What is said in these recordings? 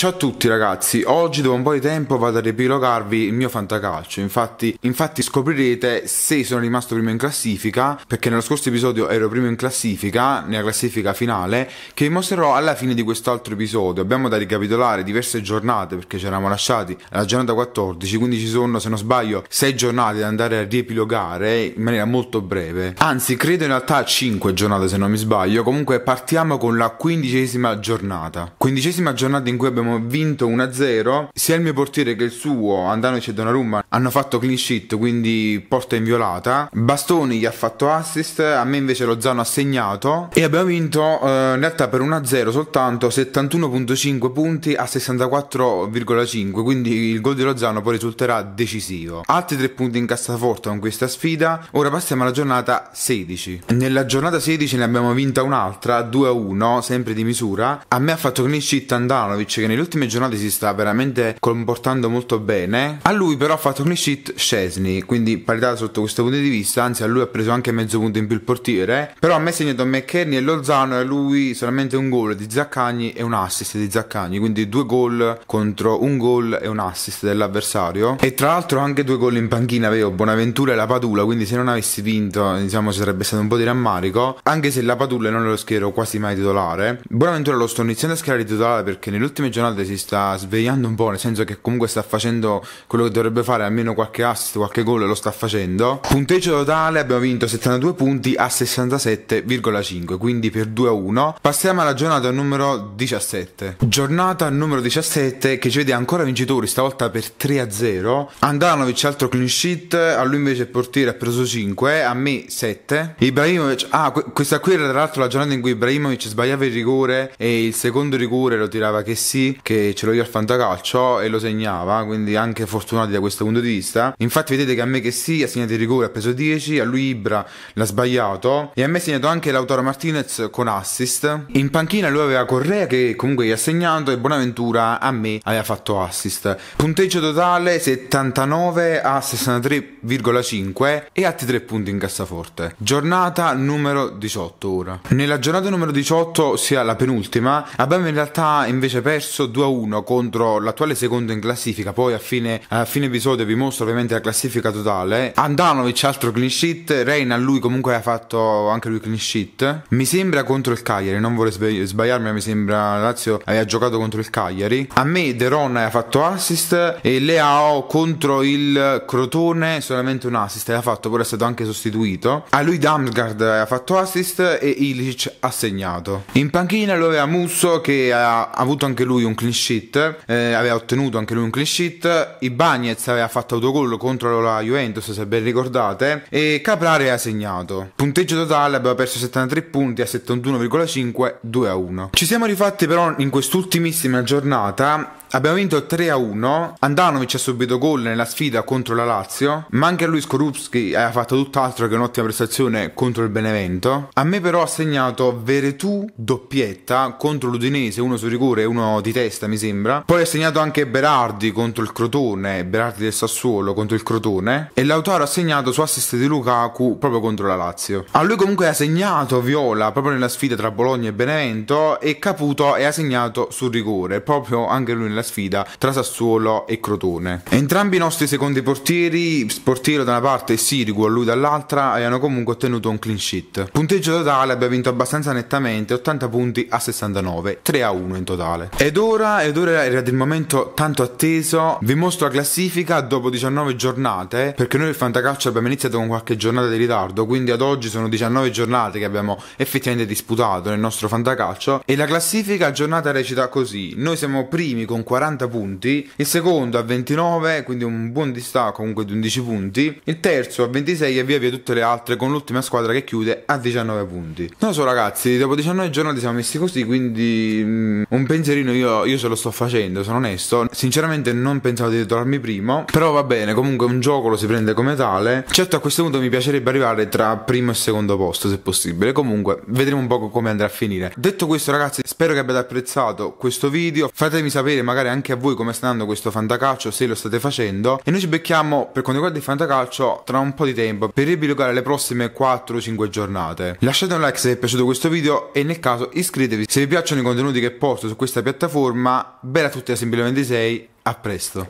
Ciao a tutti ragazzi, oggi dopo un po' di tempo vado a riepilogarvi il mio fantacalcio, infatti, infatti scoprirete se sono rimasto primo in classifica, perché nello scorso episodio ero primo in classifica, nella classifica finale, che vi mostrerò alla fine di quest'altro episodio. Abbiamo da ricapitolare diverse giornate, perché ci eravamo lasciati alla giornata 14, quindi ci sono, se non sbaglio, 6 giornate da andare a riepilogare in maniera molto breve. Anzi, credo in realtà 5 giornate se non mi sbaglio, comunque partiamo con la quindicesima giornata. Quindicesima giornata in cui abbiamo abbiamo vinto 1-0. Sia il mio portiere che il suo, Andanovic e Donnarumma, hanno fatto clean sheet, quindi porta inviolata. Bastoni gli ha fatto assist, a me invece lo Zano ha segnato. E abbiamo vinto eh, in realtà per 1-0 soltanto 71.5 punti a 64,5. Quindi il gol di Lozano poi risulterà decisivo. Altri tre punti in cassaforte con questa sfida. Ora passiamo alla giornata 16. Nella giornata 16 ne abbiamo vinta un'altra, 2-1, sempre di misura. A me ha fatto clean sheet Andanovic che nei nelle ultime giornate si sta veramente comportando molto bene. A lui però ha fatto un sheet Scesni, quindi parità sotto questo punto di vista, anzi a lui ha preso anche mezzo punto in più il portiere, però a me ha segnato McKenny e Lozano e a lui solamente un gol di Zaccagni e un assist di Zaccagni, quindi due gol contro un gol e un assist dell'avversario. E tra l'altro anche due gol in panchina avevo Bonaventura e la Padula, quindi se non avessi vinto diciamo sarebbe stato un po' di rammarico, anche se la Padula non lo schiero quasi mai titolare. Bonaventura lo sto iniziando a schierare titolare perché nelle ultime giornate Ronaldo si sta svegliando un po', nel senso che comunque sta facendo quello che dovrebbe fare, almeno qualche assist, qualche gol lo sta facendo. Punteggio totale abbiamo vinto 72 punti a 67,5, quindi per 2 a 1. Passiamo alla giornata numero 17. Giornata numero 17 che ci vede ancora vincitori, stavolta per 3 a 0. Andanovic altro clean sheet, a lui invece il portiere ha preso 5, a me 7. Ibrahimovic, ah qu questa qui era tra l'altro la giornata in cui Ibrahimovic sbagliava il rigore e il secondo rigore lo tirava che sì che ce l'ho io al fantacalcio e lo segnava, quindi anche fortunati da questo punto di vista. Infatti vedete che a me che sì ha segnato il rigore, ha preso 10, a lui Ibra l'ha sbagliato e a me ha segnato anche Lautaro Martinez con assist. In panchina lui aveva Correa che comunque gli ha segnato e Bonaventura a me aveva fatto assist. Punteggio totale 79 a 63,5 e altri 3 punti in cassaforte. Giornata numero 18 ora. Nella giornata numero 18, ossia la penultima, abbiamo in realtà invece perso perso 2-1 contro l'attuale secondo in classifica. Poi a fine, a fine, episodio vi mostro ovviamente la classifica totale. Andanovic altro clean sheet, Reina lui comunque ha fatto anche lui clean sheet. Mi sembra contro il Cagliari, non vorrei sbagliarmi, ma mi sembra Lazio abbia giocato contro il Cagliari. A me De Ron ha fatto assist e Leao contro il Crotone solamente un assist, l'ha fatto, pure è stato anche sostituito. A lui Damsgaard ha fatto assist e Ilicic ha segnato. In panchina lo aveva Musso che ha avuto anche lui un un clean sheet, eh, aveva ottenuto anche lui un clean sheet, Bagnets aveva fatto autogol contro la Juventus se ben ricordate e Caprari ha segnato. Punteggio totale abbiamo perso 73 punti a 71,5 2 a 1. Ci siamo rifatti però in quest'ultimissima giornata Abbiamo vinto 3 a 1. Andanovic ha subito gol nella sfida contro la Lazio. Ma anche lui Skorupski ha fatto tutt'altro che un'ottima prestazione contro il Benevento. A me, però, ha segnato Veretù doppietta contro l'Udinese, uno su rigore e uno di testa gesta, mi sembra. Poi ha segnato anche Berardi contro il Crotone, Berardi del Sassuolo contro il Crotone. E Lautaro ha segnato su assist di Lukaku proprio contro la Lazio. A lui comunque ha segnato Viola proprio nella sfida tra Bologna e Benevento. E Caputo e ha segnato sul rigore, proprio anche lui nella sfida tra Sassuolo e Crotone. Entrambi i nostri secondi portieri, Sportiero da una parte e Sirigu a lui dall'altra, hanno comunque ottenuto un clean sheet. Punteggio totale abbiamo vinto abbastanza nettamente, 80 punti a 69, 3 a 1 in totale. Ed ora ora ed ora era il momento tanto atteso. Vi mostro la classifica dopo 19 giornate, perché noi il Fantacalcio abbiamo iniziato con qualche giornata di ritardo, quindi ad oggi sono 19 giornate che abbiamo effettivamente disputato nel nostro Fantacalcio e la classifica giornata recita così. Noi siamo primi con 40 punti, il secondo a 29, quindi un buon distacco comunque di 11 punti, il terzo a 26 e via via tutte le altre con l'ultima squadra che chiude a 19 punti. Non lo so ragazzi, dopo 19 giornate siamo messi così, quindi um, un pensierino io io se lo sto facendo, sono onesto. Sinceramente non pensavo di titolarmi primo, però va bene, comunque un gioco lo si prende come tale. Certo a questo punto mi piacerebbe arrivare tra primo e secondo posto, se possibile. Comunque, vedremo un po' come andrà a finire. Detto questo ragazzi, spero che abbiate apprezzato questo video. Fatemi sapere magari anche a voi come sta andando questo fantacalcio, se lo state facendo. E noi ci becchiamo per quanto riguarda il fantacalcio tra un po' di tempo per riepilogare le prossime 4-5 giornate. Lasciate un like se vi è piaciuto questo video e nel caso iscrivetevi se vi piacciono i contenuti che porto su questa piattaforma piattaforma. Bella a tutti da Sembile 26, a presto.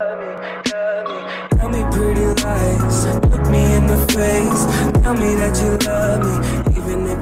Tell me that you love me, even if